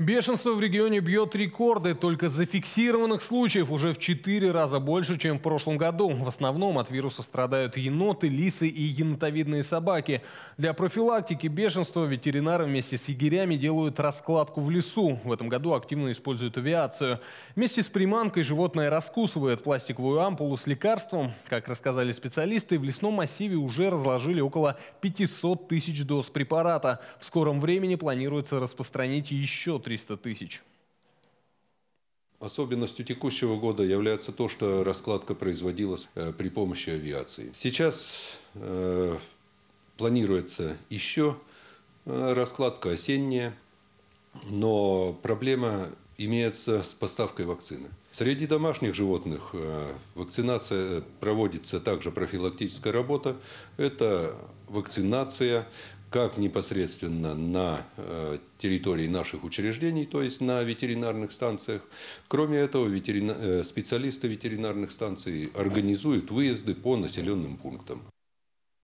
Бешенство в регионе бьет рекорды. Только зафиксированных случаев уже в четыре раза больше, чем в прошлом году. В основном от вируса страдают еноты, лисы и енотовидные собаки. Для профилактики бешенства ветеринары вместе с егерями делают раскладку в лесу. В этом году активно используют авиацию. Вместе с приманкой животное раскусывает пластиковую ампулу с лекарством. Как рассказали специалисты, в лесном массиве уже разложили около 500 тысяч доз препарата. В скором времени планируется распространить еще 300 тысяч. Особенностью текущего года является то, что раскладка производилась э, при помощи авиации. Сейчас э, планируется еще э, раскладка осенняя, но проблема имеется с поставкой вакцины. Среди домашних животных э, вакцинация проводится также профилактическая работа. Это вакцинация как непосредственно на э, территории наших учреждений, то есть на ветеринарных станциях. Кроме этого, ветерина... Э, специалисты ветеринарных станций организуют выезды по населенным пунктам.